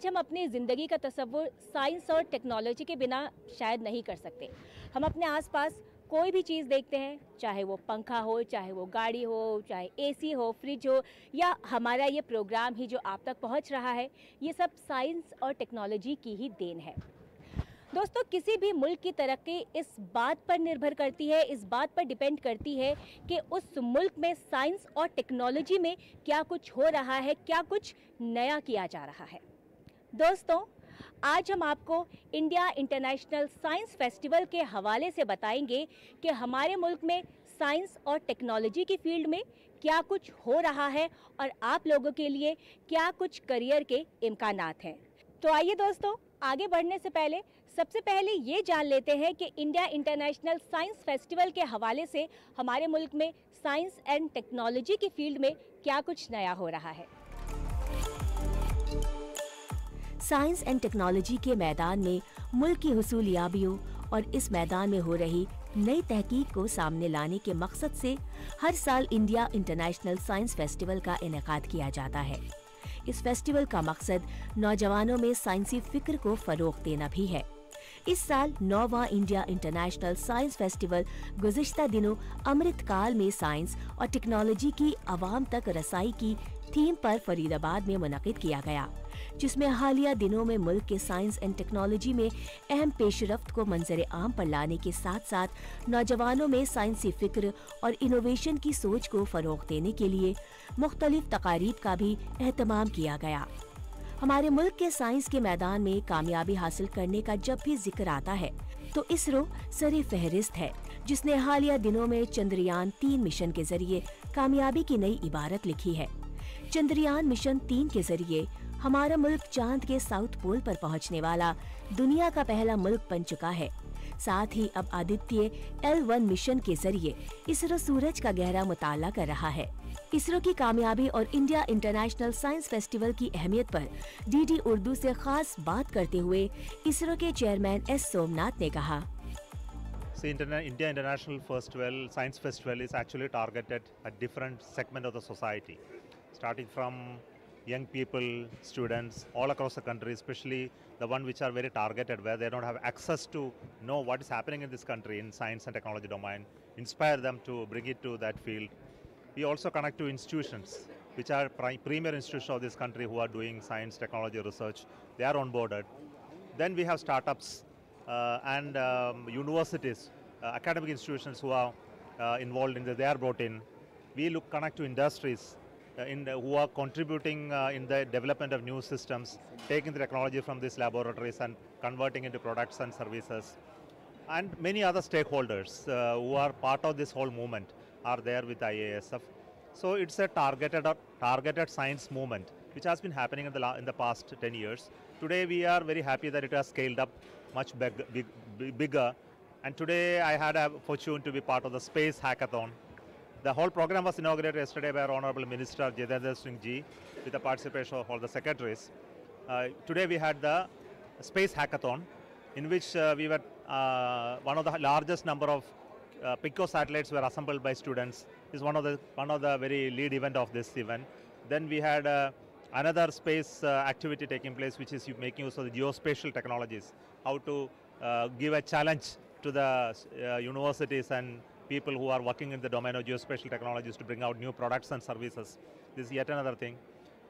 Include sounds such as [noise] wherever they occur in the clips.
आज हम अपनी ज़िंदगी का तस्वुर साइंस और टेक्नोलॉजी के बिना शायद नहीं कर सकते हम अपने आसपास कोई भी चीज़ देखते हैं चाहे वो पंखा हो चाहे वो गाड़ी हो चाहे एसी हो फ्रिज हो या हमारा ये प्रोग्राम ही जो आप तक पहुंच रहा है ये सब साइंस और टेक्नोलॉजी की ही देन है दोस्तों किसी भी मुल्क की तरक्की इस बात पर निर्भर करती है इस बात पर डिपेंड करती है कि उस मुल्क में साइंस और टेक्नोलॉजी में क्या कुछ हो रहा है क्या कुछ नया किया जा रहा है दोस्तों आज हम आपको इंडिया इंटरनेशनल साइंस फेस्टिवल के हवाले से बताएंगे कि हमारे मुल्क में साइंस और टेक्नोलॉजी की फील्ड में क्या कुछ हो रहा है और आप लोगों के लिए क्या कुछ करियर के इम्कान हैं तो आइए दोस्तों आगे बढ़ने से पहले सबसे पहले ये जान लेते हैं कि इंडिया इंटरनेशनल साइंस फेस्टिवल के हवाले से हमारे मुल्क में साइंस एंड टेक्नोलॉजी की फील्ड में क्या कुछ नया हो रहा है साइंस एंड टेक्नोलॉजी के मैदान में मुल्क की हसूलियाबियों और इस मैदान में हो रही नई तहकीक को सामने लाने के मकसद से हर साल इंडिया इंटरनेशनल साइंस फेस्टिवल का इनका किया जाता है इस फेस्टिवल का मकसद नौजवानों में साइंसी फिक्र को फरोग देना भी है इस साल नौवा इंडिया इंटरनेशनल साइंस फेस्टिवल गुजशत दिनों अमृतकाल में साइंस और टेक्नोलॉजी की आवाम तक रसाई की थीम पर फरीदाबाद में मुनद किया गया जिसमें हालिया दिनों में मुल्क के साइंस एंड टेक्नोलॉजी में अहम पेशरफ को मंजर आम पर लाने के साथ साथ नौजवानों में साइंसी फिक्र और इनोवेशन की सोच को फ़रोग देने के लिए मुख्तलिफ तकारीब का भी अहतमाम किया गया हमारे मुल्क के साइंस के मैदान में कामयाबी हासिल करने का जब भी जिक्र आता है तो इसरो सर फहरिस्त है जिसने हालिया दिनों में चंद्रयान तीन मिशन के जरिए कामयाबी की नई इबारत लिखी है चंद्रयान मिशन तीन के जरिए हमारा मुल्क चांद के साउथ पोल पर पहुंचने वाला दुनिया का पहला मुल्क बन चुका है साथ ही अब आदित्य एल वन मिशन के जरिए इसरो सूरज का गहरा मुताला कर रहा है इसरो की कामयाबी और इंडिया इंटरनेशनल साइंस फेस्टिवल की अहमियत पर डीडी उर्दू से खास बात करते हुए इसरो के चेयरमैन एस सोमनाथ ने कहा So India International Festival, Science Festival is actually targeted at different segment of the society, starting from young people, students all across the country, especially the one which are very targeted, where they don't have access to know what is happening in this country in science and technology domain, inspire them to bring it to that field. We also connect to institutions, which are premier institutions of this country who are doing science, technology research. They are onboarded. Then we have startups uh, and um, universities, uh, academic institutions who are uh, involved in this, they are brought in. We look connect to industries uh, in the, who are contributing uh, in the development of new systems, taking the technology from these laboratories and converting into products and services. And many other stakeholders uh, who are part of this whole movement are there with IASF. So it's a targeted, targeted science movement which has been happening in the, in the past 10 years. Today we are very happy that it has scaled up much big, bigger. And today I had a fortune to be part of the space hackathon the whole program was inaugurated yesterday by our Honorable Minister Jitendra Singh Ji with the participation of all the secretaries. Uh, today we had the space hackathon in which uh, we were uh, one of the largest number of uh, PICO satellites were assembled by students. is one of the one of the very lead event of this event. Then we had uh, another space uh, activity taking place which is making use of the geospatial technologies, how to give a challenge to the universities and people who are working in the domain of geospatial technologies to bring out new products and services. This is yet another thing.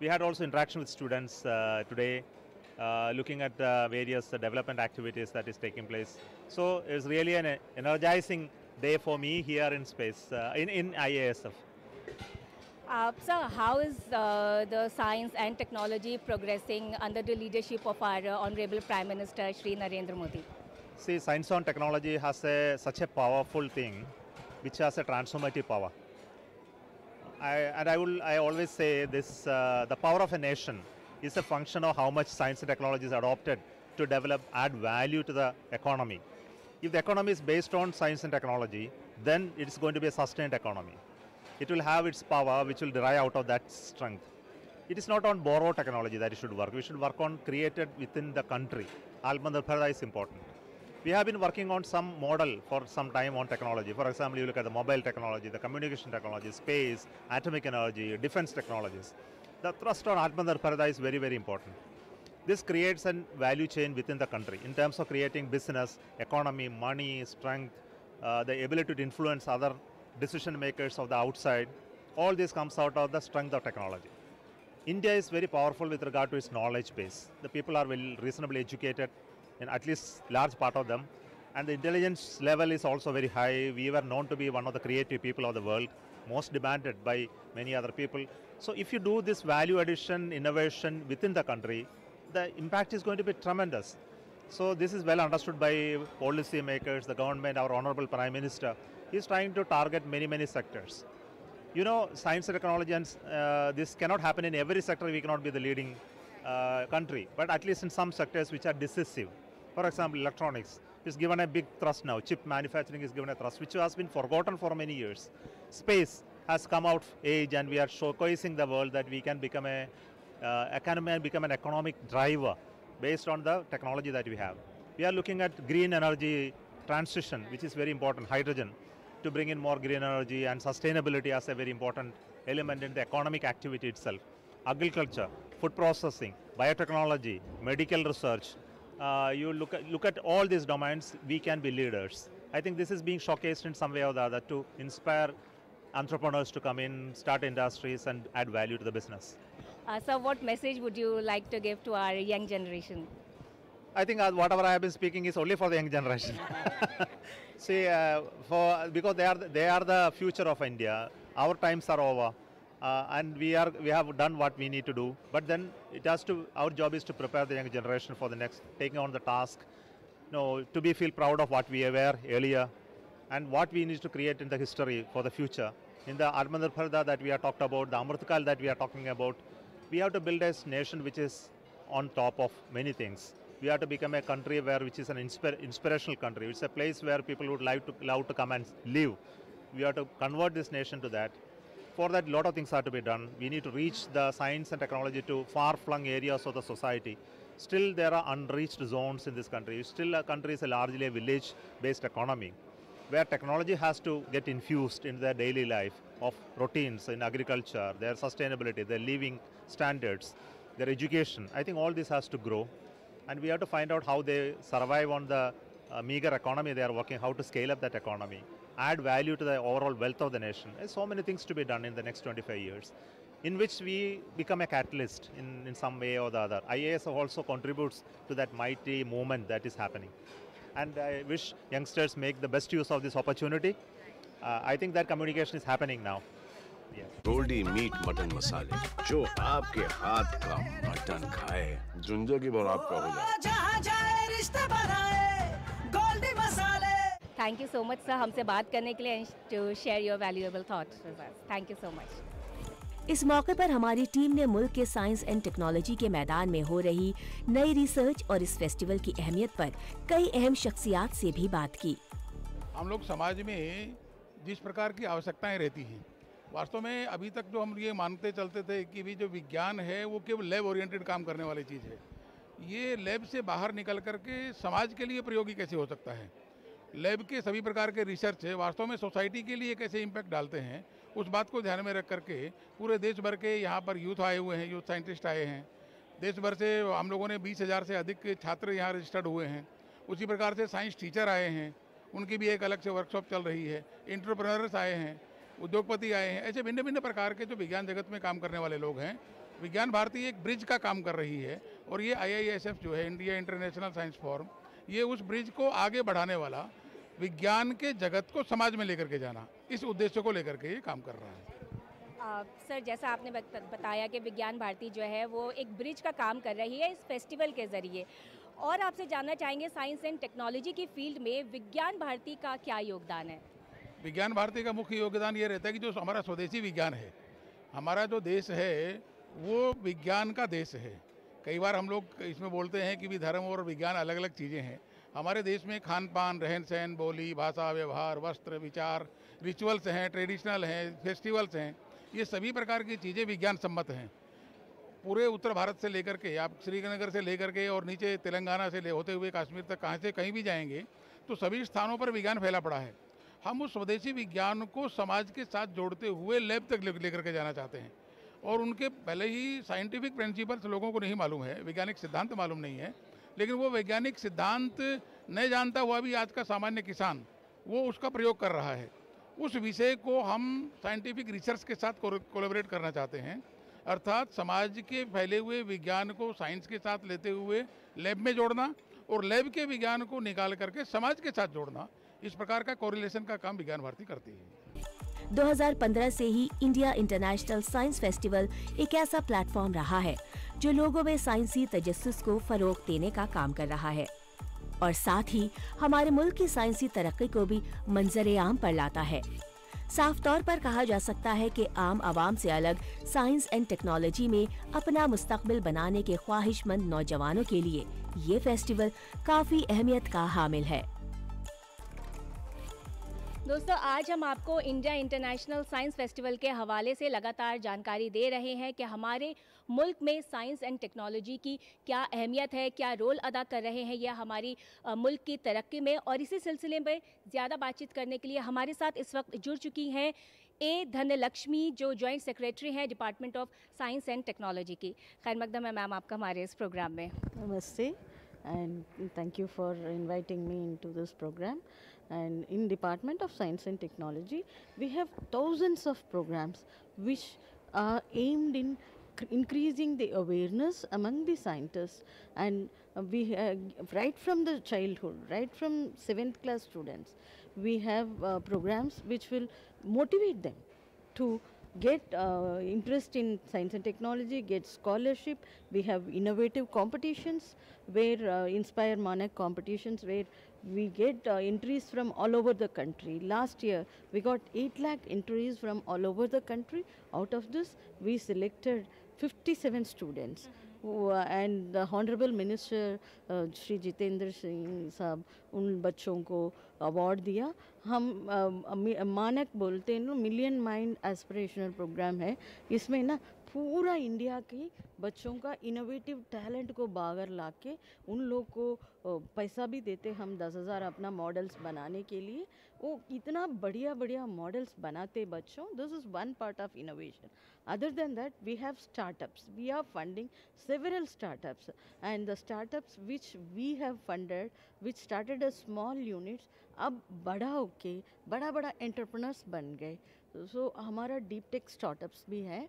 We had also interaction with students uh, today, uh, looking at uh, various development activities that is taking place. So it's really an energizing day for me here in space, uh, in, in IASF. Uh, sir, how is uh, the science and technology progressing under the leadership of our uh, Honorable Prime Minister Sri Narendra Modi? See, science and technology has a, such a powerful thing which has a transformative power. I, and I, will, I always say this, uh, the power of a nation is a function of how much science and technology is adopted to develop, add value to the economy. If the economy is based on science and technology, then it's going to be a sustained economy. It will have its power which will derive out of that strength. It is not on borrowed technology that it should work. We should work on created within the country. Almandar Parada is important. We have been working on some model for some time on technology. For example, you look at the mobile technology, the communication technology, space, atomic energy, defense technologies. The thrust on Atmanirbharata is very, very important. This creates a value chain within the country in terms of creating business, economy, money, strength, uh, the ability to influence other decision makers of the outside. All this comes out of the strength of technology. India is very powerful with regard to its knowledge base. The people are well, reasonably educated, in at least large part of them. And the intelligence level is also very high. We were known to be one of the creative people of the world, most demanded by many other people. So if you do this value addition, innovation within the country, the impact is going to be tremendous. So this is well understood by policy makers, the government, our Honorable Prime Minister. He's trying to target many, many sectors. You know, science and technology, and uh, this cannot happen in every sector. We cannot be the leading uh, country, but at least in some sectors which are decisive. For example, electronics is given a big thrust now. Chip manufacturing is given a thrust, which has been forgotten for many years. Space has come out age and we are showcasing the world that we can become a uh, economy and become an economic driver based on the technology that we have. We are looking at green energy transition, which is very important, hydrogen, to bring in more green energy and sustainability as a very important element in the economic activity itself. Agriculture, food processing, biotechnology, medical research, uh, you look at, look at all these domains, we can be leaders. I think this is being showcased in some way or the other to inspire entrepreneurs to come in, start industries and add value to the business. Uh, so what message would you like to give to our young generation? I think uh, whatever I have been speaking is only for the young generation. [laughs] See, uh, for, because they are, the, they are the future of India. Our times are over uh, and we are we have done what we need to do. But then it has to our job is to prepare the young generation for the next taking on the task. You know, to be feel proud of what we were earlier, and what we need to create in the history for the future. In the Atmanirbharta that we are talked about, the Amritkal that we are talking about, we have to build a nation which is on top of many things. We have to become a country where which is an inspirational country. It's a place where people would like to love to come and live. We have to convert this nation to that for that, a lot of things have to be done. We need to reach the science and technology to far-flung areas of the society. Still, there are unreached zones in this country. Still, the country is a largely a village-based economy where technology has to get infused in their daily life of routines in agriculture, their sustainability, their living standards, their education. I think all this has to grow and we have to find out how they survive on the uh, meager economy they are working, how to scale up that economy add value to the overall wealth of the nation. There's so many things to be done in the next 25 years in which we become a catalyst in, in some way or the other. IAS also contributes to that mighty movement that is happening. And I wish youngsters make the best use of this opportunity. Uh, I think that communication is happening now. Goldiee meat mutton मसाले जो आपके हाथ haath ka mutton khaye, की बराबर का हो thank you so much sir हमसे बात करने के लिए to share your valuable thoughts thank you so much इस मौके पर हमारी टीम ने मुल्क के साइंस एंड टेक्नोलॉजी के मैदान में हो रही नई रिसर्च और इस फेस्टिवल की अहमियत पर कई अहम शख्सियात से भी बात की हम लोग समाज में जिस प्रकार की आवश्यकताएं रहती हैं वास्तव में अभी तक जो हम ये मानते चलते थे कि भी जो विज्ञान है वो केवल लैब ओरिएंटेड काम करने वाली चीज़ है ये लैब से बाहर निकल करके समाज के लिए प्रयोगी कैसे हो सकता है लैब के सभी प्रकार के रिसर्च वास्तव में सोसाइटी के लिए कैसे इम्पैक्ट डालते हैं उस बात को ध्यान में रख करके पूरे देश भर के यहाँ पर यूथ आए हुए हैं यूथ साइंटिस्ट आए हैं देश भर से हम लोगों ने बीस हज़ार से अधिक छात्र यहाँ रजिस्टर्ड हुए हैं उसी प्रकार से साइंस टीचर आए हैं उनकी भी एक अलग से वर्कशॉप चल रही है इंटरप्रेनर्स आए हैं उद्योगपति आए हैं ऐसे भिन्न भिन्न प्रकार के जो विज्ञान जगत में काम करने वाले लोग हैं विज्ञान भारती एक ब्रिज का काम कर रही है और ये आई जो है इंडिया इंटरनेशनल साइंस फॉर्म ये उस ब्रिज को आगे बढ़ाने वाला विज्ञान के जगत को समाज में लेकर के जाना इस उद्देश्य को लेकर के ये काम कर रहा है आ, सर जैसा आपने बताया कि विज्ञान भारती जो है वो एक ब्रिज का काम कर रही है इस फेस्टिवल के ज़रिए और आपसे जानना चाहेंगे साइंस एंड टेक्नोलॉजी की फील्ड में विज्ञान भारती का क्या योगदान है विज्ञान भारती का मुख्य योगदान ये रहता है कि जो हमारा स्वदेशी विज्ञान है हमारा जो देश है वो विज्ञान का देश है कई बार हम लोग इसमें बोलते हैं कि भी धर्म और विज्ञान अलग अलग चीज़ें हैं हमारे देश में खान पान रहन सहन बोली भाषा व्यवहार वस्त्र विचार रिचुअल्स हैं ट्रेडिशनल हैं फेस्टिवल्स हैं ये सभी प्रकार की चीज़ें विज्ञान सम्मत हैं पूरे उत्तर भारत से लेकर के आप श्रीनगर से लेकर के और नीचे तेलंगाना से ले होते हुए कश्मीर तक कहाँ से कहीं भी जाएंगे तो सभी स्थानों पर विज्ञान फैला पड़ा है हम उस स्वदेशी विज्ञान को समाज के साथ जोड़ते हुए लैब तक लेकर के जाना चाहते हैं और उनके पहले ही साइंटिफिक प्रिंसिपल्स लोगों को नहीं मालूम है वैज्ञानिक सिद्धांत मालूम नहीं है लेकिन वो वैज्ञानिक सिद्धांत नहीं जानता हुआ भी आज का सामान्य किसान वो उसका प्रयोग कर रहा है उस विषय को हम साइंटिफिक रिसर्च के साथ कोलेबरेट करना चाहते हैं अर्थात समाज के फैले हुए विज्ञान को साइंस के साथ लेते हुए लैब में जोड़ना और लैब के विज्ञान को निकाल करके समाज के साथ जोड़ना इस प्रकार का कोरिलेशन का काम विज्ञान भारती करती है 2015 से ही इंडिया इंटरनेशनल साइंस फेस्टिवल एक ऐसा प्लेटफॉर्म रहा है जो लोगों में साइंसी तजस्स को फरोग देने का काम कर रहा है और साथ ही हमारे मुल्क की साइंसी तरक्की को भी मंजर आम पर लाता है साफ तौर पर कहा जा सकता है कि आम आवाम से अलग साइंस एंड टेक्नोलॉजी में अपना मुस्तकबिल बनाने के ख्वाहिशमंद नौजवानों के लिए ये फेस्टिवल काफ़ी अहमियत का हामिल है दोस्तों आज हम आपको इंडिया इंटरनेशनल साइंस फेस्टिवल के हवाले से लगातार जानकारी दे रहे हैं कि हमारे मुल्क में साइंस एंड टेक्नोलॉजी की क्या अहमियत है क्या रोल अदा कर रहे हैं यह हमारी मुल्क की तरक्की में और इसी सिलसिले में ज़्यादा बातचीत करने के लिए हमारे साथ इस वक्त जुड़ चुकी हैं ए धनलक्ष्मी जो जॉइंट सेक्रेटरी हैं department of science and technology की खैर मकदम है मैम आपका हमारे इस प्रोग्राम में नमस्ते and thank you for inviting me in this programme and in Department of Science and Technology, we have thousands of programs which are aimed in increasing the awareness among the scientists and we uh, right from the childhood right from 7th class students we have uh, programs which will motivate them to get uh, interest in science and technology get scholarship we have innovative competitions where uh, inspire Manak competitions where we get uh, entries from all over the country. Last year, we got 8 lakh entries from all over the country. Out of this, we selected 57 students. Mm -hmm. who, uh, and the Honorable Minister uh, shri jitendra Shri Jitendra Singh साहब उन बच्चों को award uh, manak bolte hain no million mind aspirational program hai isme na पूरा India की बच्चों का innovative talent को बागर ला के उन लोग को पैसा भी देते हम दस हज़ार अपना मॉडल्स बनाने के लिए वो इतना बढ़िया बढ़िया मॉडल्स बनाते बच्चों this is one part of innovation other than that we have startups we are funding several startups and the startups which we have funded which started a small units अब बड़ा के बड़ा बड़ा एंटरप्रनर्स बन गए so so, हमारा deep tech startups भी है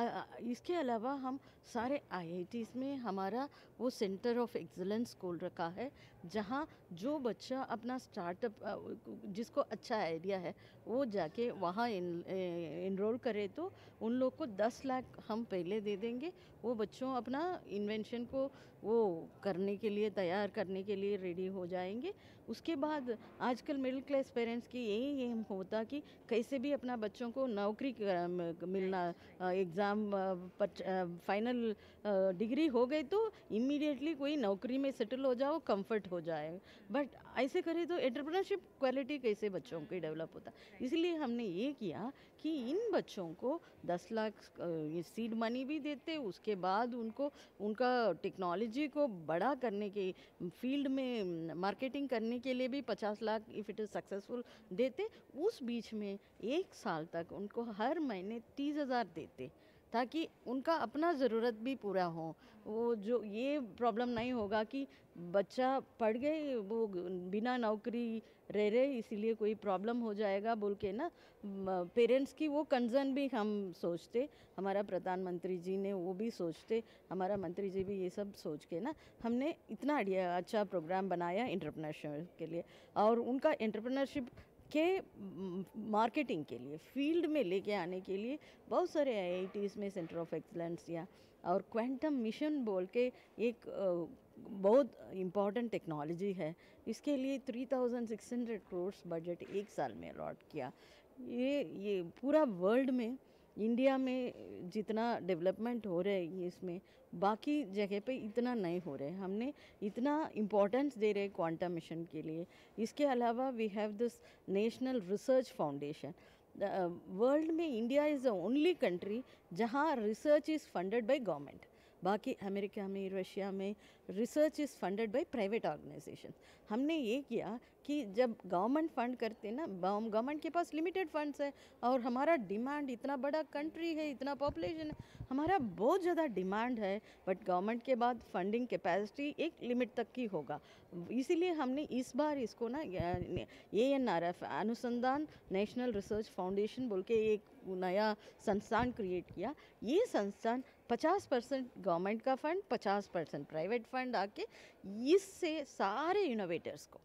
इसके अलावा हम सारे आईआईटीज़ में हमारा वो सेंटर ऑफ एक्सलेंस खोल रखा है जहाँ जो बच्चा अपना स्टार्टअप जिसको अच्छा आइडिया है वो जाके वहाँ इनरोल करे तो उन लोग को दस लाख हम पहले दे देंगे वो बच्चों अपना इन्वेंशन को वो करने के लिए तैयार करने के लिए रेडी हो जाएंगे उसके बाद आजकल मिडिल क्लास पेरेंट्स की यही एम होता कि कैसे भी अपना बच्चों को नौकरी मिलना एग्ज़ाम फाइनल डिग्री हो गई तो इमीडिएटली कोई नौकरी में सेटल हो जाओ कंफर्ट हो जाएगा बट ऐसे करें तो एंटरप्रेनरशिप क्वालिटी कैसे बच्चों की डेवलप होता इसलिए हमने ये किया कि इन बच्चों को दस लाख सीड मनी भी देते उसके बाद उनको उनका टेक्नोलॉजी को बड़ा करने के फील्ड में मार्केटिंग करने के लिए भी पचास lakh if it is successful देते उस बीच में एक साल तक उनको हर महीने तीस हज़ार देते ताकि उनका अपना ज़रूरत भी पूरा हो वो जो ये प्रॉब्लम नहीं होगा कि बच्चा पढ़ गए वो बिना नौकरी रह रहे इसीलिए कोई प्रॉब्लम हो जाएगा बोल के ना पेरेंट्स की वो कंजर्न भी हम सोचते हमारा प्रधानमंत्री जी ने वो भी सोचते हमारा मंत्री जी भी ये सब सोच के ना हमने इतना अच्छा प्रोग्राम बनाया इंटरप्रनरशिप के लिए और उनका इंटरप्रनरशिप के मार्केटिंग के लिए फील्ड में लेके आने के लिए बहुत सारे आई में सेंटर ऑफ एक्सलेंस या और क्वांटम मिशन बोल के एक बहुत इम्पॉर्टेंट टेक्नोलॉजी है इसके लिए 3600 करोड़ बजट एक साल में अलॉट किया ये ये पूरा वर्ल्ड में इंडिया में जितना डेवलपमेंट हो रहा है इसमें बाकी जगह पे इतना नहीं हो रहा है हमने इतना इम्पोर्टेंस दे रहे क्वांटम मिशन के लिए इसके अलावा we have this national research foundation world में India is the only country जहाँ research is funded by government बाकी अमेरिका में रशिया में research is funded by private organisation हमने ये किया कि जब गवर्नमेंट फंड करते ना गवर्नमेंट के पास लिमिटेड फंड्स है और हमारा डिमांड इतना बड़ा कंट्री है इतना पॉपुलेशन है हमारा बहुत ज़्यादा डिमांड है बट गवर्नमेंट के बाद फंडिंग कैपेसिटी एक लिमिट तक की होगा इसीलिए हमने इस बार इसको ना A N R F Anusandhan national research foundation बोल के एक नया संस्थान क्रिएट किया ये संस्थान पचास परसेंट गवर्नमेंट का फंड पचास परसेंट प्राइवेट फंड आके इससे सारे इनोवेटर्स को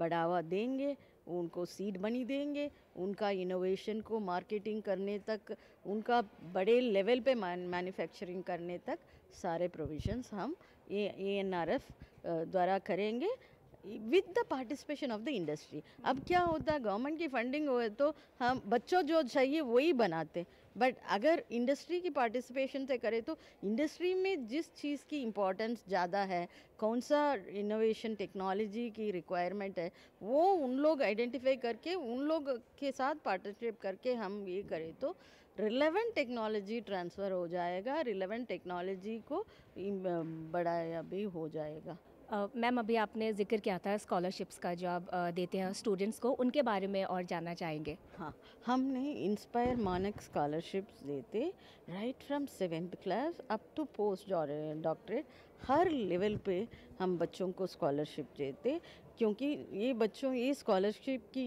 बढ़ावा देंगे उनको सीड मनी देंगे उनका इनोवेशन को मार्केटिंग करने तक उनका बड़े लेवल पे मैन्युफैक्चरिंग करने तक सारे प्रोविजंस हम ए एन आर एफ द्वारा करेंगे with the participation of the industry अब क्या होता है गवर्नमेंट की फंडिंग हो तो हम बच्चों जो चाहिए वही बनाते बट अगर इंडस्ट्री की पार्टिसिपेशन से करें तो इंडस्ट्री में जिस चीज़ की इम्पोर्टेंस ज़्यादा है कौन सा इनोवेशन टेक्नोलॉजी की रिक्वायरमेंट है वो उन लोग आइडेंटिफाई करके उन लोग के साथ पार्टनरशिप करके हम ये करें तो रिलेवेंट टेक्नोलॉजी ट्रांसफ़र हो जाएगा रिलेवेंट टेक्नोलॉजी को बढ़ाया भी हो जाएगा मैम अभी आपने जिक्र किया था स्कॉलरशिप्स का जो आप देते हैं स्टूडेंट्स को उनके बारे में और जानना चाहेंगे हाँ हमने इंस्पायर मानक स्कॉलरशिप्स देते right from seventh class up to post doctorate हर लेवल पे हम बच्चों को स्कॉलरशिप देते क्योंकि ये बच्चों ये स्कॉलरशिप की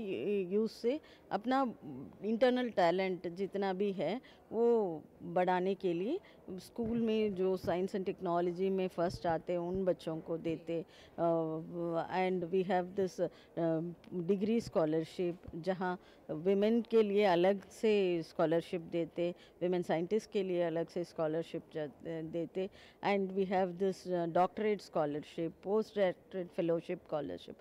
यूज़ से अपना इंटरनल टैलेंट जितना भी है वो बढ़ाने के लिए स्कूल में जो साइंस एंड टेक्नोलॉजी में फर्स्ट आते हैं उन बच्चों को देते and we have this degree scholarship जहाँ वेमेन के लिए अलग से स्कॉलरशिप देते वेमेन साइंटिस्ट के लिए अलग से स्कॉलरशिप देते and we have this doctorate scholarship post doctorate fellowship scholarship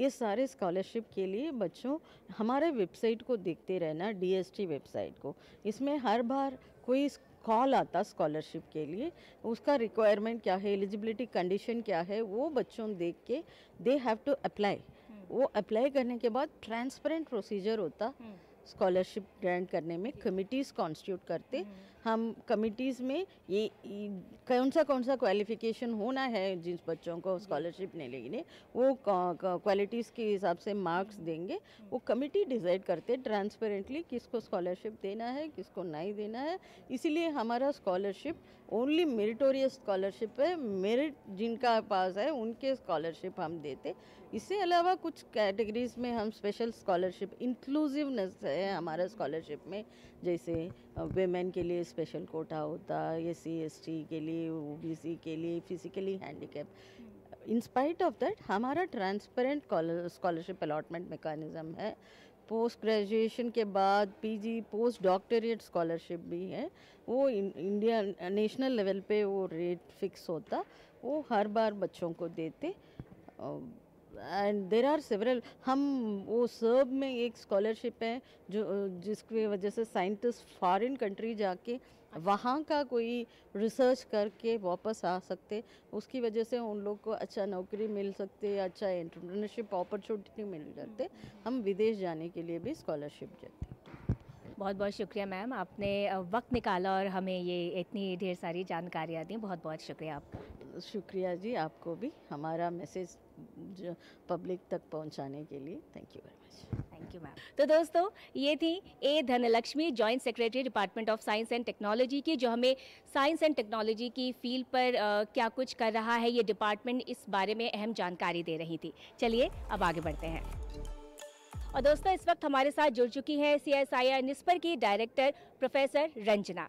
ये सारे स्कॉलरशिप के लिए बच्चों हमारे वेबसाइट को देखते रहना डीएसटी वेबसाइट को इसमें हर बार कोई कॉल आता स्कॉलरशिप के लिए उसका रिक्वायरमेंट क्या है एलिजिबिलिटी कंडीशन क्या है वो बच्चों देख के दे हैव टू अप्लाई वो अप्लाई करने के बाद ट्रांसपेरेंट प्रोसीजर होता स्कॉलरशिप हम्म। ग्रांट करने में कमिटीज़ कॉन्स्टिट्यूट करते हम्म। हम कमिटीज़ में ये कौन सा कौन सा क्वालिफिकेशन होना है जिन बच्चों को स्कॉलरशिप नहीं लेने वो क्वालिटीज़ के हिसाब से मार्क्स देंगे वो कमिटी डिसाइड करते ट्रांसपेरेंटली किसको स्कॉलरशिप देना है किसको नहीं देना है इसीलिए हमारा स्कॉलरशिप ओनली मेरिटोरियस स्कॉलरशिप है मेरिट जिनका पास है उनके स्कॉलरशिप हम देते इससे अलावा कुछ कैटेगरीज में हम स्पेशल स्कॉलरशिप इंक्लूसिवनेस है हमारा स्कॉलरशिप में जैसे वेमेन के लिए स्पेशल कोटा होता है एस सी के लिए सी के लिए physically handicap in spite of that हमारा ट्रांसपेरेंट स्कॉलरशिप अलाटमेंट मेकानिज़म है पोस्ट ग्रेजुएशन के बाद पीजी पोस्ट डॉक्टरेट स्कॉलरशिप भी है वो इंडिया नेशनल लेवल पे वो रेट फिक्स होता वो हर बार बच्चों को देते एंड देर आर सेवरल हम वो सर्ब में एक स्कॉलरशिप है जो जिसकी वजह से साइंटिस्ट फॉरेन कंट्री जाके वहाँ का कोई रिसर्च करके वापस आ सकते उसकी वजह से उन लोग को अच्छा नौकरी मिल सकती है अच्छा इंटरप्रनरशिप अपॉर्चुनिटी मिल जाते हम विदेश जाने के लिए भी स्कॉलरशिप देते बहुत बहुत शुक्रिया मैम आपने वक्त निकाला और हमें ये इतनी ढेर सारी जानकारियाँ दी बहुत बहुत शुक्रिया आपका शुक्रिया जी आपको भी हमारा मैसेज पब्लिक तक पहुंचाने के लिए thank you very much thank you ma'am तो दोस्तों ये थी A Dhanalakshmi joint secretary department of science and technology की जो हमें साइंस एंड टेक्नोलॉजी की फील्ड पर आ, क्या कुछ कर रहा है ये डिपार्टमेंट इस बारे में अहम जानकारी दे रही थी चलिए अब आगे बढ़ते हैं और दोस्तों इस वक्त हमारे साथ जुड़ चुकी हैं सी एस आई आर निस्पर की डायरेक्टर प्रोफेसर रंजना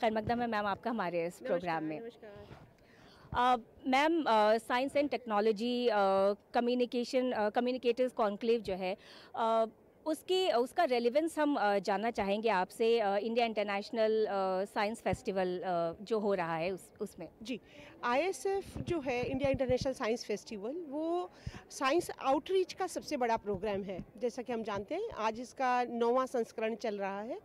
खैर मकदम है मैम आपका हमारे इस प्रोग्राम में ma'am science and technology communication communicators conclave जो है uh, उसकी उसका रेलिवेंस हम uh, जानना चाहेंगे आपसे इंडिया इंटरनेशनल साइंस फेस्टिवल जो हो रहा है उस उसमें जी आईएसएफ जो है इंडिया इंटरनेशनल साइंस फेस्टिवल वो साइंस आउटरीच का सबसे बड़ा प्रोग्राम है जैसा कि हम जानते हैं आज इसका नौवां संस्करण चल रहा है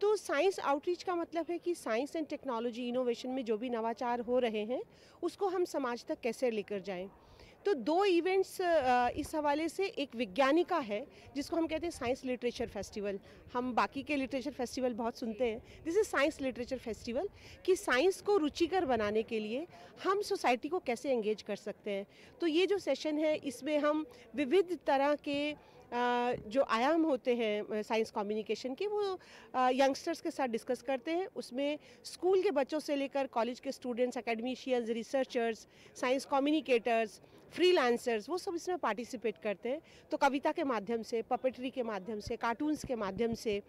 तो साइंस आउटरीच का मतलब है कि साइंस एंड टेक्नोलॉजी इनोवेशन में जो भी नवाचार हो रहे हैं उसको हम समाज तक कैसे लेकर जाएं तो दो इवेंट्स इस हवाले से एक विज्ञानिका है जिसको हम कहते हैं साइंस लिटरेचर फेस्टिवल हम बाकी के लिटरेचर फेस्टिवल बहुत सुनते हैं this is science literature festival कि साइंस को रुचिकर बनाने के लिए हम सोसाइटी को कैसे एंगेज कर सकते हैं तो ये जो सेशन है इसमें हम विविध तरह के जो आयाम होते हैं साइंस कम्युनिकेशन के वो यंगस्टर्स के साथ डिस्कस करते हैं उसमें स्कूल के बच्चों से लेकर कॉलेज के students academicians researchers science communicators freelancers वो सब इसमें पार्टिसिपेट करते हैं तो कविता के माध्यम से पपेट्री के माध्यम से कार्टून्स के माध्यम से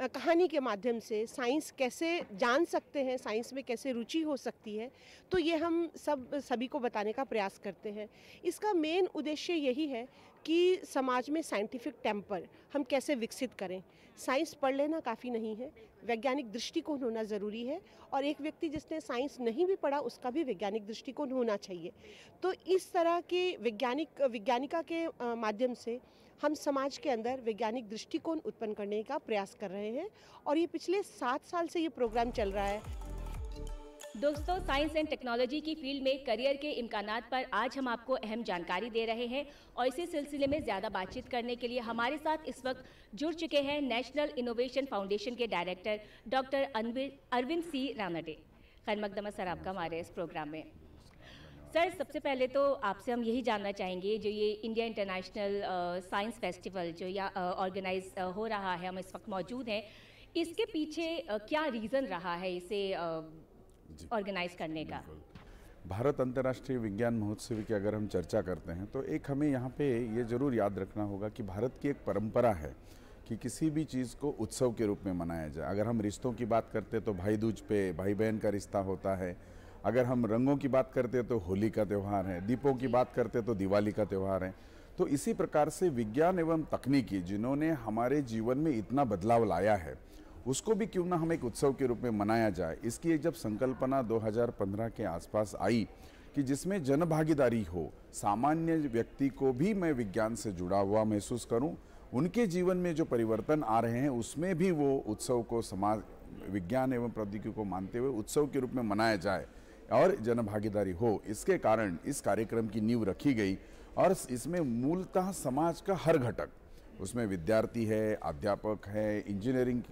कहानी के माध्यम से साइंस कैसे जान सकते हैं साइंस में कैसे रुचि हो सकती है तो ये हम सब सभी को बताने का प्रयास करते हैं इसका मेन उद्देश्य यही है कि समाज में साइंटिफिक टेम्पर हम कैसे विकसित करें साइंस पढ़ लेना काफ़ी नहीं है वैज्ञानिक दृष्टिकोण होना ज़रूरी है और एक व्यक्ति जिसने साइंस नहीं भी पढ़ा उसका भी वैज्ञानिक दृष्टिकोण होना चाहिए तो इस तरह के वैज्ञानिक विज्ञानिका के माध्यम से हम समाज के अंदर वैज्ञानिक दृष्टिकोण उत्पन्न करने का प्रयास कर रहे हैं और ये पिछले सात साल से ये प्रोग्राम चल रहा है दोस्तों साइंस एंड टेक्नोलॉजी की फील्ड में करियर के इम्कान पर आज हम आपको अहम जानकारी दे रहे हैं और इसी सिलसिले में ज़्यादा बातचीत करने के लिए हमारे साथ इस वक्त जुड़ चुके हैं नेशनल इनोवेशन फाउंडेशन के director doctor Arvind C Ranade खैर मकदमा सर आपका हमारे इस प्रोग्राम में सर सबसे पहले तो आपसे हम यही जानना चाहेंगे जो ये इंडिया इंटरनेशनल साइंस फेस्टिवल जो या ऑर्गेनाइज हो रहा है हम इस वक्त मौजूद हैं इसके पीछे क्या रीज़न रहा है इसे ऑर्गेनाइज करने का भारत अंतर्राष्ट्रीय विज्ञान महोत्सव की अगर हम चर्चा करते हैं तो एक हमें यहाँ पे ये ज़रूर याद रखना होगा कि भारत की एक परंपरा है कि किसी भी चीज़ को उत्सव के रूप में मनाया जाए अगर हम रिश्तों की बात करते हैं तो भाई दूज पे भाई बहन का रिश्ता होता है अगर हम रंगों की बात करते हैं तो होली का त्यौहार है दीपों की बात करते हैं तो दिवाली का त्यौहार है तो इसी प्रकार से विज्ञान एवं तकनीकी जिन्होंने हमारे जीवन में इतना बदलाव लाया है उसको भी क्यों ना हम एक उत्सव के रूप में मनाया जाए इसकी एक जब संकल्पना 2015 के आसपास आई कि जिसमें जनभागीदारी हो सामान्य व्यक्ति को भी मैं विज्ञान से जुड़ा हुआ महसूस करूं उनके जीवन में जो परिवर्तन आ रहे हैं उसमें भी वो उत्सव को समाज विज्ञान एवं प्रौद्योगिकी को मानते हुए उत्सव के रूप में मनाया जाए और जनभागीदारी हो इसके कारण इस कार्यक्रम की नींव रखी गई और इसमें मूलतः समाज का हर घटक उसमें विद्यार्थी है अध्यापक हैं इंजीनियरिंग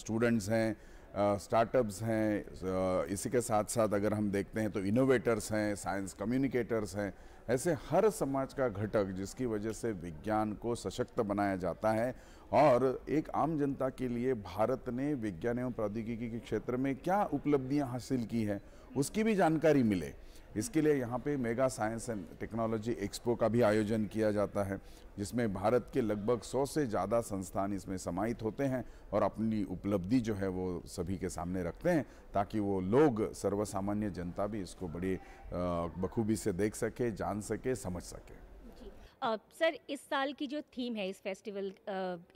स्टूडेंट्स हैं स्टार्टअप्स हैं इसी के साथ साथ अगर हम देखते हैं तो इनोवेटर्स हैं साइंस कम्युनिकेटर्स हैं ऐसे हर समाज का घटक जिसकी वजह से विज्ञान को सशक्त बनाया जाता है और एक आम जनता के लिए भारत ने विज्ञान एवं प्रौद्योगिकी के क्षेत्र में क्या उपलब्धियां हासिल की हैं उसकी भी जानकारी मिले इसके लिए यहाँ पे mega science and technology expo का भी आयोजन किया जाता है जिसमें भारत के लगभग 100 से ज़्यादा संस्थान इसमें समाहित होते हैं और अपनी उपलब्धि जो है वो सभी के सामने रखते हैं ताकि वो लोग सर्वसामान्य जनता भी इसको बड़ी बखूबी से देख सके जान सके समझ सके सर इस साल की जो थीम है इस फेस्टिवल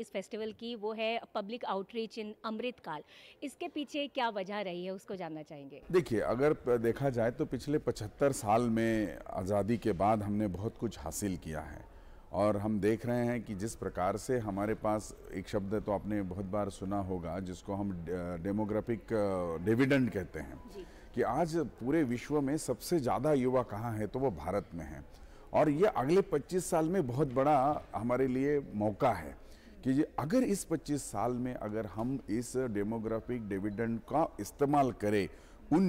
इस फेस्टिवल की वो है पब्लिक आउटरीच इन अमृतकाल इसके पीछे क्या वजह रही है उसको जानना चाहेंगे देखिए अगर देखा जाए तो पिछले 75 साल में आज़ादी के बाद हमने बहुत कुछ हासिल किया है और हम देख रहे हैं कि जिस प्रकार से हमारे पास एक शब्द तो आपने बहुत बार सुना होगा जिसको हम डेमोग्राफिक डिविडेंड कहते हैं कि आज पूरे विश्व में सबसे ज़्यादा युवा कहाँ है तो वो भारत में है और ये अगले 25 साल में बहुत बड़ा हमारे लिए मौका है कि अगर इस 25 साल में अगर हम इस डेमोग्राफिक डिविडेंड का इस्तेमाल करें उन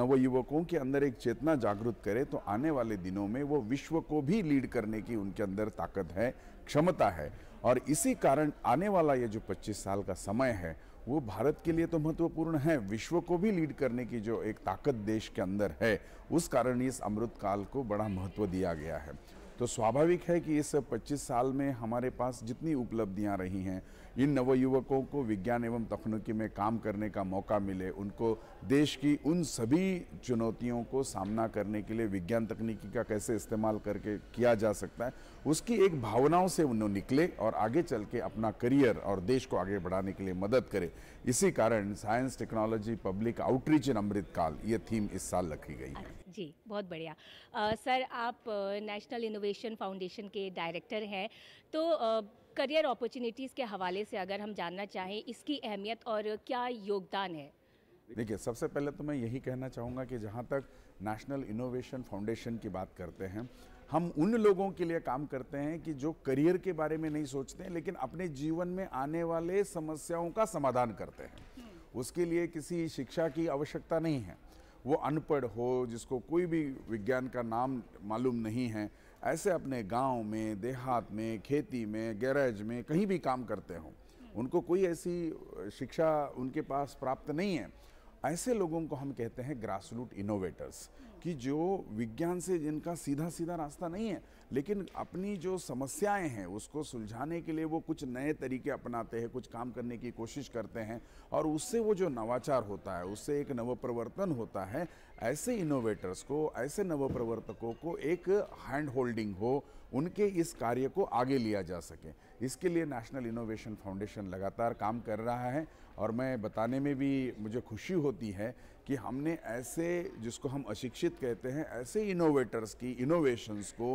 नवयुवकों के अंदर एक चेतना जागृत करें तो आने वाले दिनों में वो विश्व को भी लीड करने की उनके अंदर ताकत है क्षमता है और इसी कारण आने वाला ये जो 25 साल का समय है वो भारत के लिए तो महत्वपूर्ण है विश्व को भी लीड करने की जो एक ताकत देश के अंदर है उस कारण इस अमृत काल को बड़ा महत्व दिया गया है तो स्वाभाविक है कि इस 25 साल में हमारे पास जितनी उपलब्धियां रही हैं इन नवयुवकों को विज्ञान एवं तकनीकी में काम करने का मौका मिले उनको देश की उन सभी चुनौतियों को सामना करने के लिए विज्ञान तकनीकी का कैसे इस्तेमाल करके किया जा सकता है उसकी एक भावनाओं से उन्होंने निकले और आगे चल के अपना करियर और देश को आगे बढ़ाने के लिए मदद करे इसी कारण science technology public outreach in Amritkaal ये थीम इस साल रखी गई है जी बहुत बढ़िया आ, सर आप नेशनल इनोवेशन फाउंडेशन के डायरेक्टर हैं तो आ, करियर अपॉर्चुनिटीज़ के हवाले से अगर हम जानना चाहें इसकी अहमियत और क्या योगदान है देखिए सबसे पहले तो मैं यही कहना चाहूँगा कि जहाँ तक नेशनल इनोवेशन फाउंडेशन की बात करते हैं हम उन लोगों के लिए काम करते हैं कि जो करियर के बारे में नहीं सोचते हैं लेकिन अपने जीवन में आने वाले समस्याओं का समाधान करते हैं उसके लिए किसी शिक्षा की आवश्यकता नहीं है वो अनपढ़ हो जिसको कोई भी विज्ञान का नाम मालूम नहीं है ऐसे अपने गांव में देहात में खेती में गैरेज में कहीं भी काम करते हों उनको कोई ऐसी शिक्षा उनके पास प्राप्त नहीं है ऐसे लोगों को हम कहते हैं ग्रास रूट इनोवेटर्स कि जो विज्ञान से जिनका सीधा सीधा रास्ता नहीं है लेकिन अपनी जो समस्याएं हैं उसको सुलझाने के लिए वो कुछ नए तरीके अपनाते हैं कुछ काम करने की कोशिश करते हैं और उससे वो जो नवाचार होता है उससे एक नवप्रवर्तन होता है ऐसे इनोवेटर्स को ऐसे नवप्रवर्तकों को एक हैंड होल्डिंग हो उनके इस कार्य को आगे लिया जा सके इसके लिए नेशनल इनोवेशन फाउंडेशन लगातार काम कर रहा है और मैं बताने में भी मुझे खुशी होती है कि हमने ऐसे जिसको हम अशिक्षित कहते हैं ऐसे इनोवेटर्स की इनोवेशंस को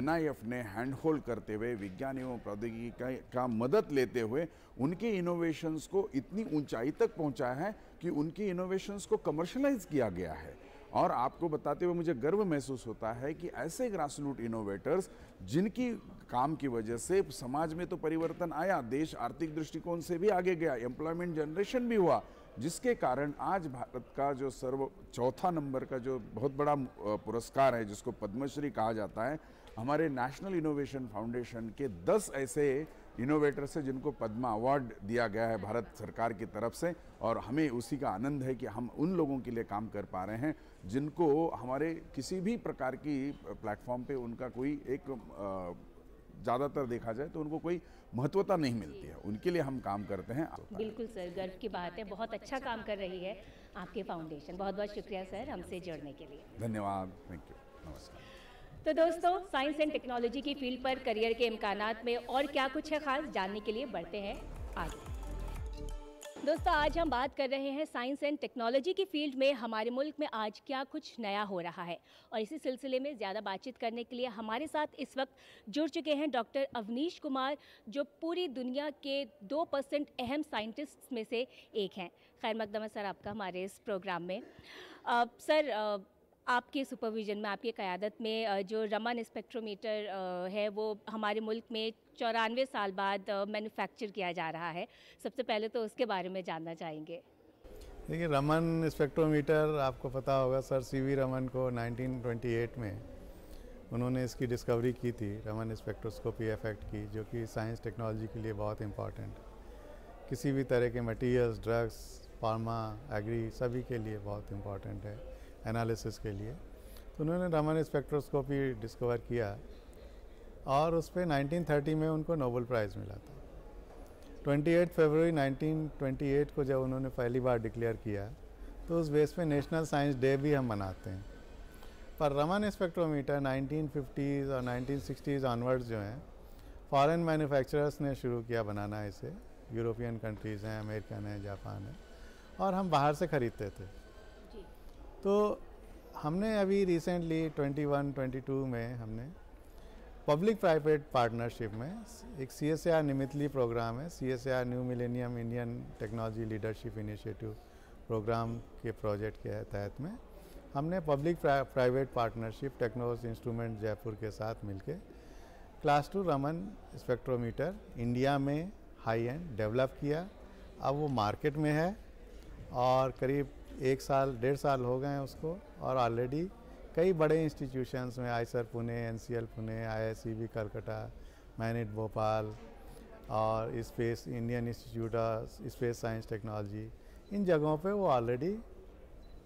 एन ने हैंड होल्ड करते हुए विज्ञान एवं प्रौद्योगिकी का, का मदद लेते हुए उनके इनोवेशंस को इतनी ऊंचाई तक पहुंचाया है कि उनके इनोवेशंस को कमर्शलाइज किया गया है और आपको बताते हुए मुझे गर्व महसूस होता है कि ऐसे ग्रास रूट इनोवेटर्स जिनकी काम की वजह से समाज में तो परिवर्तन आया देश आर्थिक दृष्टिकोण से भी आगे गया एम्प्लॉयमेंट जनरेशन भी हुआ जिसके कारण आज भारत का जो सर्व चौथा नंबर का जो बहुत बड़ा पुरस्कार है जिसको पद्मश्री कहा जाता है हमारे नेशनल इनोवेशन फाउंडेशन के 10 ऐसे इनोवेटर्स से जिनको पद्मा अवार्ड दिया गया है भारत सरकार की तरफ से और हमें उसी का आनंद है कि हम उन लोगों के लिए काम कर पा रहे हैं जिनको हमारे किसी भी प्रकार की प्लेटफॉर्म पे उनका कोई एक ज़्यादातर देखा जाए तो उनको कोई महत्वता नहीं मिलती है उनके लिए हम काम करते हैं बिल्कुल सर गर्व की बात है बहुत अच्छा काम कर रही है आपके फाउंडेशन बहुत बहुत शुक्रिया सर हमसे जुड़ने के लिए धन्यवाद थैंक यू नमस्कार तो दोस्तों साइंस एंड टेक्नोलॉजी की फील्ड पर करियर के इम्कान में और क्या कुछ है खास जानने के लिए बढ़ते हैं आगे दोस्तों आज हम बात कर रहे हैं साइंस एंड टेक्नोलॉजी की फील्ड में हमारे मुल्क में आज क्या कुछ नया हो रहा है और इसी सिलसिले में ज़्यादा बातचीत करने के लिए हमारे साथ इस वक्त जुड़ चुके हैं डॉक्टर अवनीश कुमार जो पूरी दुनिया के दो परसेंट अहम साइंटिस्ट में से एक हैं खैर मकदमा सर आपका हमारे इस प्रोग्राम में आ, सर आ, आपके सुपरविज़न में आपके क़्यादत में जो रमन स्पेक्ट्रोमीटर है वो हमारे मुल्क में चौरानवे साल बाद मैन्युफैक्चर किया जा रहा है सबसे पहले तो उसके बारे में जानना चाहेंगे देखिए रमन स्पेक्ट्रोमीटर आपको पता होगा सर सीवी रमन को 1928 में उन्होंने इसकी डिस्कवरी की थी रमन स्पेक्ट्रोस्कोपी इफेक्ट की जो कि साइंस टेक्नोलॉजी के लिए बहुत इम्पॉर्टेंट किसी भी तरह के मटेरियल्स ड्रग्स फार्मा एग्री सभी के लिए बहुत इम्पॉर्टेंट है एनालिसिस के लिए तो उन्होंने रामन स्पेक्ट्रोस्कोपी डिस्कवर किया और उस पर नाइनटीन में उनको नोबल प्राइज़ मिला था 28 फरवरी 1928 को जब उन्होंने पहली बार डिक्लेयर किया तो उस बेस पे नेशनल साइंस डे भी हम मनाते हैं पर रमन स्पेक्ट्रोमीटर 1950s और 1960s ऑनवर्ड्स जो हैं फॉरेन मैन्युफैक्चरर्स ने शुरू किया बनाना इसे यूरोपियन कंट्रीज़ हैं अमेरिकन हैं जापान हैं और हम बाहर से ख़रीदते थे तो हमने अभी रिसेंटली 21, 22 में हमने पब्लिक प्राइवेट पार्टनरशिप में एक C S R NMITLI program है C S R new millennium Indian technology leadership initiative program के प्रोजेक्ट के तहत में हमने public private partnership Technos instrument Jaipur के साथ मिलके class two Raman spectrometer India में हाई एंड डेवलप किया अब वो मार्केट में है और करीब एक साल डेढ़ साल हो गए हैं उसको और ऑलरेडी कई बड़े इंस्टीट्यूशंस में IISER Pune N C L Pune I C B Calcutta MANIT Bhopal और space Indian institute of space science technology इन जगहों पे वो ऑलरेडी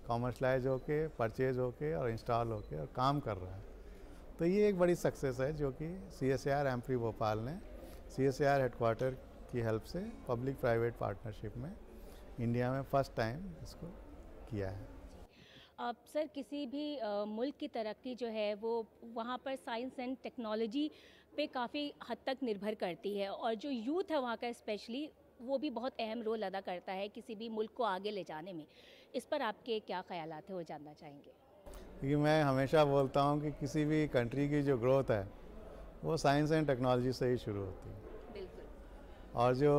कॉमर्शलाइज होके परचेज होके और इंस्टॉल होके और काम कर रहा है तो ये एक बड़ी सक्सेस है जो कि सी एस आर भोपाल ने सी एस आर की हेल्प से पब्लिक प्राइवेट पार्टनरशिप में इंडिया में फर्स्ट टाइम इसको किया है अब सर किसी भी आ, मुल्क की तरक्की जो है वो वहाँ पर साइंस एंड टेक्नोलॉजी पे काफ़ी हद तक निर्भर करती है और जो यूथ है वहाँ का स्पेशली वो भी बहुत अहम रोल अदा करता है किसी भी मुल्क को आगे ले जाने में इस पर आपके क्या ख्याल है वो जानना चाहेंगे क्योंकि मैं हमेशा बोलता हूँ कि किसी भी कंट्री की जो ग्रोथ है वो साइंस एंड टेक्नोलॉजी से ही शुरू होती है बिल्कुल और जो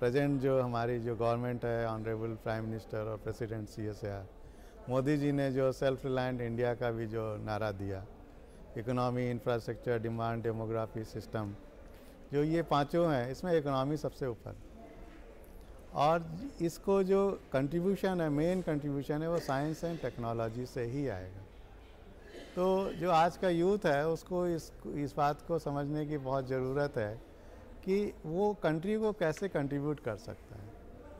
प्रेजेंट जो हमारी जो गवर्नमेंट है ऑनरेबल प्राइम मिनिस्टर और president C S R Modi ji ने जो सेल्फ रिलायंट इंडिया का भी जो नारा दिया economy infrastructure demand demography system जो ये पांचों हैं इसमें इकोनॉमी सबसे ऊपर और इसको जो कंट्रीब्यूशन है मेन कंट्रीब्यूशन है वो साइंस एंड टेक्नोलॉजी से ही आएगा तो जो आज का यूथ है उसको इस इस बात को समझने की बहुत ज़रूरत है कि वो कंट्री को कैसे कंट्रीब्यूट कर सकता है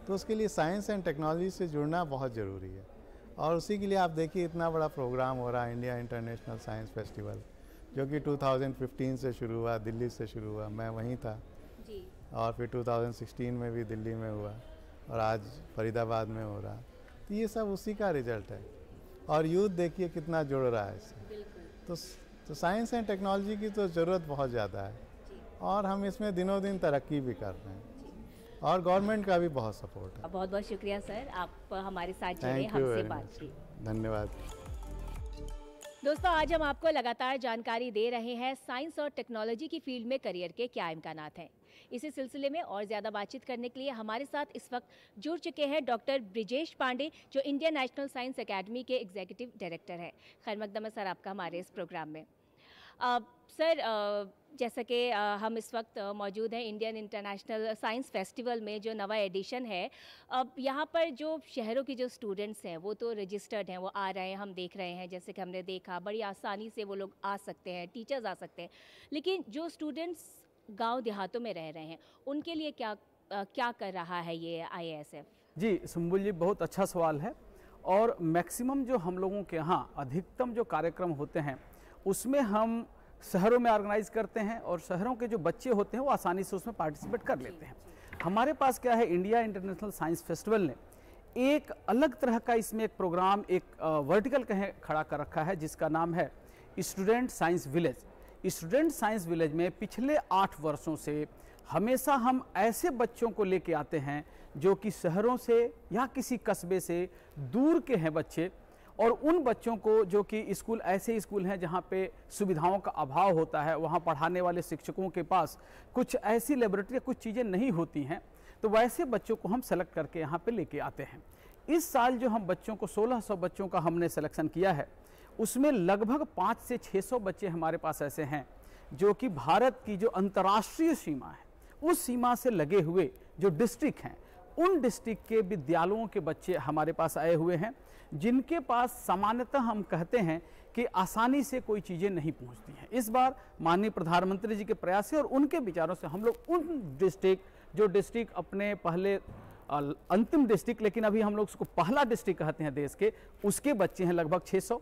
तो उसके लिए साइंस एंड टेक्नोलॉजी से जुड़ना बहुत ज़रूरी है और उसी के लिए आप देखिए इतना बड़ा प्रोग्राम हो रहा है इंडिया इंटरनेशनल साइंस फेस्टिवल जो कि 2015 से शुरू हुआ दिल्ली से शुरू हुआ मैं वहीं था जी। और फिर 2016 में भी दिल्ली में हुआ और आज फरीदाबाद में हो रहा तो ये सब उसी का रिजल्ट है और यूथ देखिए कितना जुड़ रहा है इससे तो तो साइंस एंड टेक्नोलॉजी की तो ज़रूरत बहुत ज़्यादा है और हम इसमें दिनों दिन तरक्की भी कर रहे हैं और गवर्नमेंट का भी बहुत सपोर्ट है बहुत बहुत शुक्रिया सर आप हमारे साथ जुड़े हमसे धन्यवाद दोस्तों आज हम आपको लगातार जानकारी दे रहे हैं साइंस और टेक्नोलॉजी की फील्ड में करियर के क्या इम्कान हैं इसी सिलसिले में और ज़्यादा बातचीत करने के लिए हमारे साथ इस वक्त जुड़ चुके हैं डॉक्टर ब्रिजेश पांडे जो इंडियन नेशनल साइंस अकेडमी के एग्जीक्यूटिव डायरेक्टर हैं खैर मकदम सर आपका हमारे इस प्रोग्राम में सर uh, uh, जैसा कि uh, हम इस वक्त मौजूद हैं इंडियन इंटरनेशनल साइंस फेस्टिवल में जो नवा एडिशन है अब यहाँ पर जो शहरों के जो स्टूडेंट्स हैं वो तो रजिस्टर्ड हैं वो आ रहे हैं हम देख रहे हैं जैसे कि हमने देखा बड़ी आसानी से वो लोग आ सकते हैं टीचर्स आ सकते हैं लेकिन जो स्टूडेंट्स गांव देहातों में रह रहे हैं उनके लिए क्या आ, क्या कर रहा है ये एफ जी सुम्बुल जी बहुत अच्छा सवाल है और मैक्सिमम जो हम लोगों के यहाँ अधिकतम जो कार्यक्रम होते हैं उसमें हम शहरों में ऑर्गेनाइज करते हैं और शहरों के जो बच्चे होते हैं वो आसानी से उसमें पार्टिसिपेट कर लेते हैं हमारे पास क्या है इंडिया इंटरनेशनल साइंस फेस्टिवल ने एक अलग तरह का इसमें एक प्रोग्राम एक वर्टिकल कहें खड़ा कर रखा है जिसका नाम है student science village student science village में पिछले आठ वर्षों से हमेशा हम ऐसे बच्चों को लेके आते हैं जो कि शहरों से या किसी कस्बे से दूर के हैं बच्चे और उन बच्चों को जो कि स्कूल ऐसे स्कूल हैं जहाँ पे सुविधाओं का अभाव होता है वहाँ पढ़ाने वाले शिक्षकों के पास कुछ ऐसी लेबोरेटरी कुछ चीज़ें नहीं होती हैं तो वैसे बच्चों को हम सेलेक्ट करके यहाँ पे लेके आते हैं इस साल जो हम बच्चों को 1600 बच्चों का हमने सिलेक्शन किया है उसमें लगभग पाँच से छः बच्चे हमारे पास ऐसे हैं जो कि भारत की जो अंतर्राष्ट्रीय सीमा है उस सीमा से लगे हुए जो डिस्ट्रिक्ट हैं उन डिस्ट्रिक्ट के विद्यालयों के बच्चे हमारे पास आए हुए हैं जिनके पास सामान्यतः हम कहते हैं कि आसानी से कोई चीज़ें नहीं पहुंचती हैं इस बार माननीय प्रधानमंत्री जी के प्रयास से और उनके विचारों से हम लोग उन डिस्ट्रिक्ट जो डिस्ट्रिक्ट अपने पहले अंतिम डिस्ट्रिक्ट लेकिन अभी हम लोग उसको पहला डिस्ट्रिक्ट कहते हैं देश के उसके बच्चे हैं लगभग छः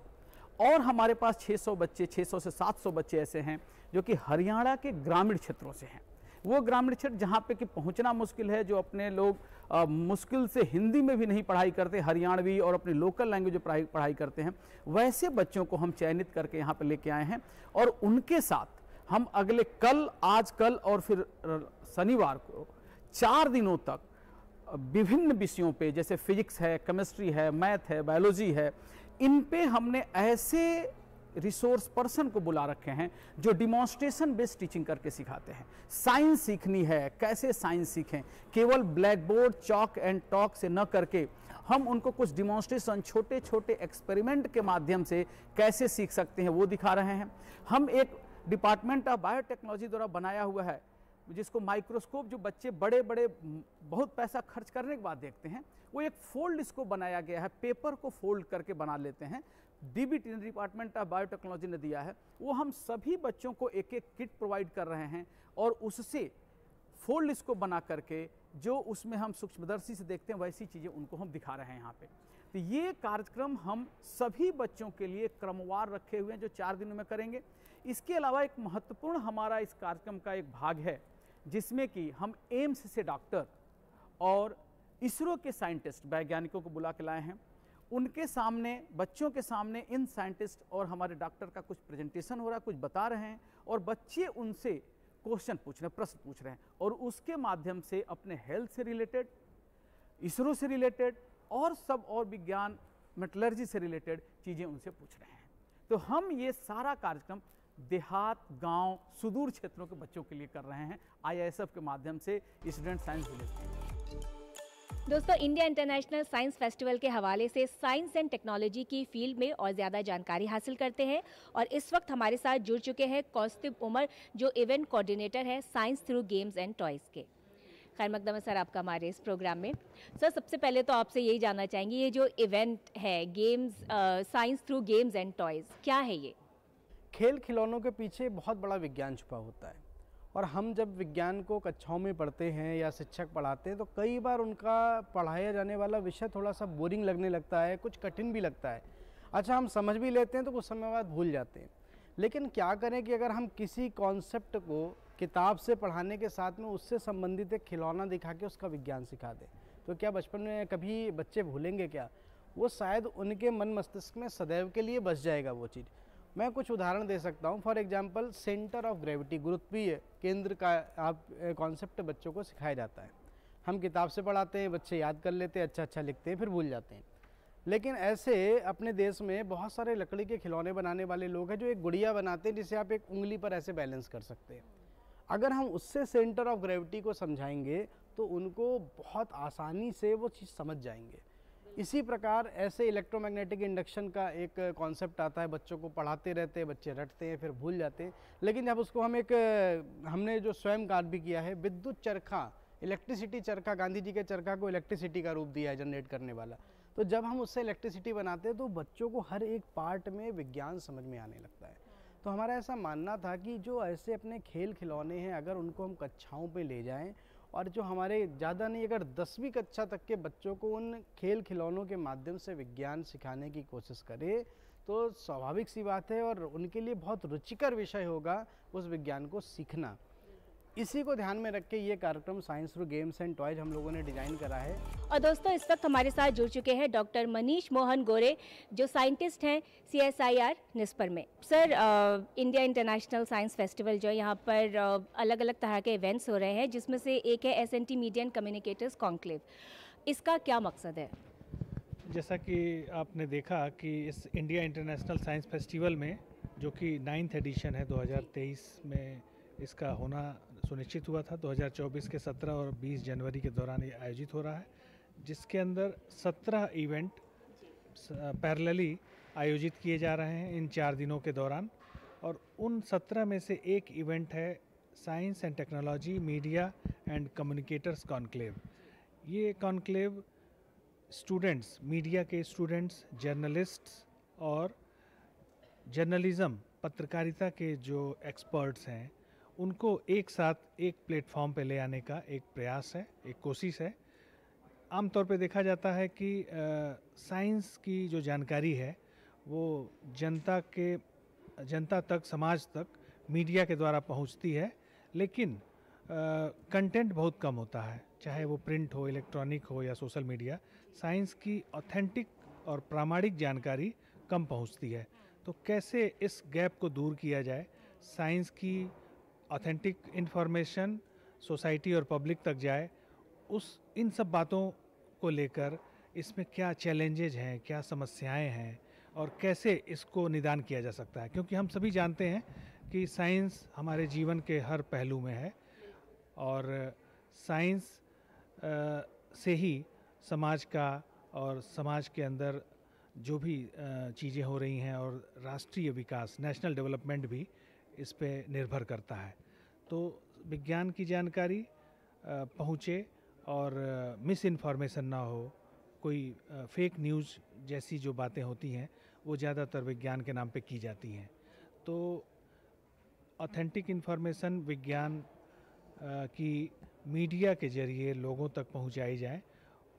और हमारे पास 600 बच्चे 600 से 700 बच्चे ऐसे हैं जो कि हरियाणा के ग्रामीण क्षेत्रों से हैं वो ग्रामीण क्षेत्र जहाँ पे कि पहुँचना मुश्किल है जो अपने लोग आ, मुश्किल से हिंदी में भी नहीं पढ़ाई करते हरियाणवी और अपनी लोकल लैंग्वेज में पढ़ाई पढ़ाई करते हैं वैसे बच्चों को हम चयनित करके यहाँ पर लेके आए हैं और उनके साथ हम अगले कल आज कल और फिर शनिवार को चार दिनों तक विभिन्न विषयों पे जैसे फिजिक्स है केमिस्ट्री है मैथ है बायोलॉजी है इन पे हमने ऐसे रिसोर्स पर्सन को बुला रखे हैं जो डिमॉन्स्ट्रेशन बेस्ड टीचिंग करके सिखाते हैं साइंस सीखनी है कैसे साइंस सीखें केवल black board chalk and talk से न करके हम उनको कुछ डिमॉन्स्ट्रेशन छोटे छोटे एक्सपेरिमेंट के माध्यम से कैसे सीख सकते हैं वो दिखा रहे हैं हम एक डिपार्टमेंट ऑफ बायोटेक्नोलॉजी द्वारा बनाया हुआ है जिसको माइक्रोस्कोप जो बच्चे बड़े बड़े बहुत पैसा खर्च करने के बाद देखते हैं वो एक फोल्ड इसको बनाया गया है पेपर को फोल्ड करके बना लेते हैं डीबी डिपार्टमेंट ऑफ बायोटेक्नोलॉजी ने दिया है वो हम सभी बच्चों को एक एक किट प्रोवाइड कर रहे हैं और उससे फोल्ड इसको बना करके जो उसमें हम सूक्ष्मदर्शी से देखते हैं वैसी चीज़ें उनको हम दिखा रहे हैं यहाँ पे तो ये कार्यक्रम हम सभी बच्चों के लिए क्रमवार रखे हुए हैं जो चार दिनों में करेंगे इसके अलावा एक महत्वपूर्ण हमारा इस कार्यक्रम का एक भाग है जिसमें कि हम एम्स से डॉक्टर और इसरो के साइंटिस्ट वैज्ञानिकों को बुला के लाए हैं उनके सामने बच्चों के सामने इन साइंटिस्ट और हमारे डॉक्टर का कुछ प्रेजेंटेशन हो रहा है कुछ बता रहे हैं और बच्चे उनसे क्वेश्चन पूछ रहे हैं प्रश्न पूछ रहे हैं और उसके माध्यम से अपने हेल्थ से रिलेटेड इसरो से रिलेटेड और सब और विज्ञान मेटलर्जी से रिलेटेड चीज़ें उनसे पूछ रहे हैं तो हम ये सारा कार्यक्रम देहात गांव सुदूर क्षेत्रों के बच्चों के लिए कर रहे हैं आईआईएसएफ के माध्यम से स्टूडेंट साइंस विलेज दोस्तों इंडिया इंटरनेशनल साइंस फेस्टिवल के हवाले से साइंस एंड टेक्नोलॉजी की फील्ड में और ज़्यादा जानकारी हासिल करते हैं और इस वक्त हमारे साथ जुड़ चुके हैं कौस्तुभ उमर जो इवेंट कोऑर्डिनेटर है science through games and toys के खैर मकदमा सर आपका हमारे इस प्रोग्राम में सर सबसे पहले तो आपसे यही जानना चाहेंगे ये जो इवेंट है games science through games and toys क्या है ये खेल खिलौनों के पीछे बहुत बड़ा विज्ञान छुपा होता है और हम जब विज्ञान को कक्षाओं में पढ़ते हैं या शिक्षक पढ़ाते हैं तो कई बार उनका पढ़ाया जाने वाला विषय थोड़ा सा बोरिंग लगने लगता है कुछ कठिन भी लगता है अच्छा हम समझ भी लेते हैं तो कुछ समय बाद भूल जाते हैं लेकिन क्या करें कि अगर हम किसी कॉन्सेप्ट को किताब से पढ़ाने के साथ में उससे संबंधित एक खिलौना दिखा के उसका विज्ञान सिखा दें तो क्या बचपन में कभी बच्चे भूलेंगे क्या वो शायद उनके मन मस्तिष्क में सदैव के लिए बस जाएगा वो चीज़ मैं कुछ उदाहरण दे सकता हूँ for example centre of gravity गुरुत्वीय केंद्र का आप कॉन्सेप्ट बच्चों को सिखाया जाता है हम किताब से पढ़ाते हैं बच्चे याद कर लेते हैं अच्छा अच्छा लिखते हैं फिर भूल जाते हैं लेकिन ऐसे अपने देश में बहुत सारे लकड़ी के खिलौने बनाने वाले लोग हैं जो एक गुड़िया बनाते हैं जिसे आप एक उंगली पर ऐसे बैलेंस कर सकते हैं अगर हम उससे सेंटर ऑफ ग्रेविटी को समझाएंगे तो उनको बहुत आसानी से वो चीज़ समझ जाएंगे इसी प्रकार ऐसे इलेक्ट्रोमैग्नेटिक इंडक्शन का एक कॉन्सेप्ट आता है बच्चों को पढ़ाते रहते हैं बच्चे रटते हैं फिर भूल जाते हैं लेकिन जब उसको हम एक हमने जो स्वयं कार्य भी किया है विद्युत चरखा इलेक्ट्रिसिटी चरखा गांधी जी के चरखा को इलेक्ट्रिसिटी का रूप दिया है जनरेट करने वाला तो जब हम उससे इलेक्ट्रिसिटी बनाते हैं तो बच्चों को हर एक पार्ट में विज्ञान समझ में आने लगता है तो हमारा ऐसा मानना था कि जो ऐसे अपने खेल खिलौने हैं अगर उनको हम कक्षाओं पे ले जाएं और जो हमारे ज़्यादा नहीं अगर दसवीं कक्षा तक के बच्चों को उन खेल खिलौनों के माध्यम से विज्ञान सिखाने की कोशिश करें तो स्वाभाविक सी बात है और उनके लिए बहुत रुचिकर विषय होगा उस विज्ञान को सीखना इसी को ध्यान में रख के ये कार्यक्रम science through games and toys हम लोगों ने डिजाइन करा है और दोस्तों इस वक्त हमारे साथ जुड़ चुके हैं डॉक्टर मनीष मोहन गोरे जो साइंटिस्ट हैं C S I R NIScPR में सर आ, इंडिया इंटरनेशनल साइंस फेस्टिवल जो है यहाँ पर आ, अलग अलग तरह के इवेंट्स हो रहे हैं जिसमें से एक है S N T media and communicators conclave इसका क्या मकसद है जैसा कि आपने देखा कि इस इंडिया इंटरनेशनल साइंस फेस्टिवल में जो कि नाइन्थ एडिशन है 2023 में इसका होना सुनिश्चित हुआ था 2024 के 17 और 20 जनवरी के दौरान ये आयोजित हो रहा है जिसके अंदर 17 इवेंट पैरेलली आयोजित किए जा रहे हैं इन चार दिनों के दौरान और उन 17 में से एक इवेंट है science and technology media and communicators conclave ये कॉन्क्लेव स्टूडेंट्स मीडिया के स्टूडेंट्स जर्नलिस्ट्स और जर्नलिज़म पत्रकारिता के जो एक्सपर्ट्स हैं उनको एक साथ एक प्लेटफॉर्म पे ले आने का एक प्रयास है एक कोशिश है आमतौर पे देखा जाता है कि साइंस की जो जानकारी है वो जनता के जनता तक समाज तक मीडिया के द्वारा पहुंचती है लेकिन कंटेंट बहुत कम होता है चाहे वो प्रिंट हो इलेक्ट्रॉनिक हो या सोशल मीडिया साइंस की ऑथेंटिक और प्रामाणिक जानकारी कम पहुंचती है तो कैसे इस गैप को दूर किया जाए साइंस की ऑथेंटिक इन्फॉर्मेशन सोसाइटी और पब्लिक तक जाए उस इन सब बातों को लेकर इसमें क्या चैलेंजेज हैं क्या समस्याएं हैं और कैसे इसको निदान किया जा सकता है क्योंकि हम सभी जानते हैं कि साइंस हमारे जीवन के हर पहलू में है और साइंस से ही समाज का और समाज के अंदर जो भी चीज़ें हो रही हैं और राष्ट्रीय विकास नेशनल डेवलपमेंट भी इस पर निर्भर करता है तो विज्ञान की जानकारी पहुँचे और मिस इन्फॉर्मेशन ना हो कोई फेक न्यूज़ जैसी जो बातें होती हैं वो ज़्यादातर विज्ञान के नाम पे की जाती हैं तो ऑथेंटिक इन्फॉर्मेशन विज्ञान की मीडिया के ज़रिए लोगों तक पहुंचाई जाए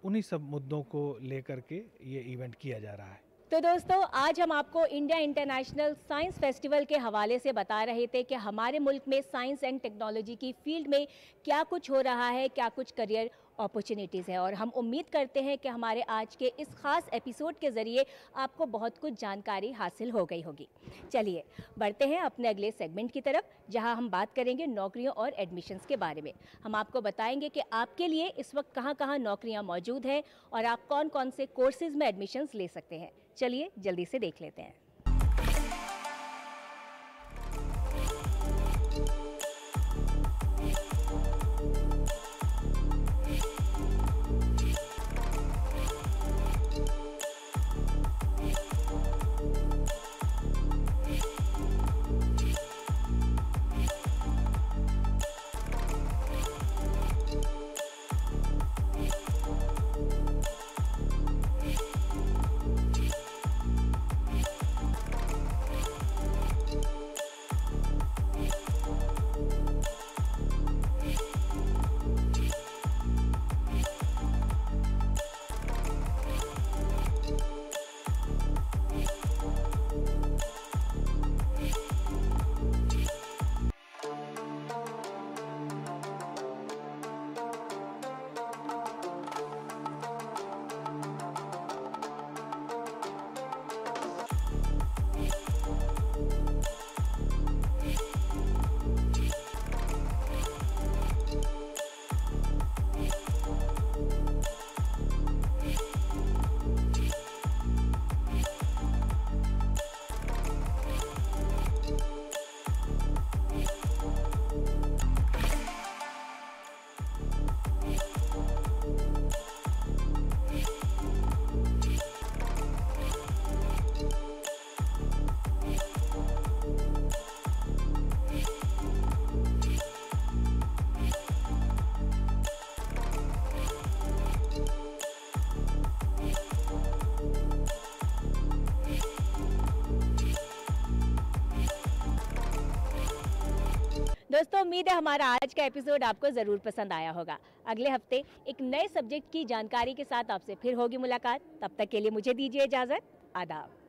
उन्हीं सब मुद्दों को लेकर के ये इवेंट किया जा रहा है तो दोस्तों आज हम आपको इंडिया इंटरनेशनल साइंस फेस्टिवल के हवाले से बता रहे थे कि हमारे मुल्क में साइंस एंड टेक्नोलॉजी की फील्ड में क्या कुछ हो रहा है क्या कुछ करियर अपॉर्चुनिटीज़ हैं और हम उम्मीद करते हैं कि हमारे आज के इस ख़ास एपिसोड के ज़रिए आपको बहुत कुछ जानकारी हासिल हो गई होगी चलिए बढ़ते हैं अपने अगले सेगमेंट की तरफ जहाँ हम बात करेंगे नौकरियों और एडमिशन्स के बारे में हम आपको बताएंगे कि आपके लिए इस वक्त कहाँ कहाँ नौकरियाँ मौजूद हैं और आप कौन कौन से कोर्सेज़ में एडमिशन्स ले सकते हैं चलिए जल्दी से देख लेते हैं उम्मीद है हमारा आज का एपिसोड आपको ज़रूर पसंद आया होगा अगले हफ्ते एक नए सब्जेक्ट की जानकारी के साथ आपसे फिर होगी मुलाकात तब तक के लिए मुझे दीजिए इजाज़त आदाब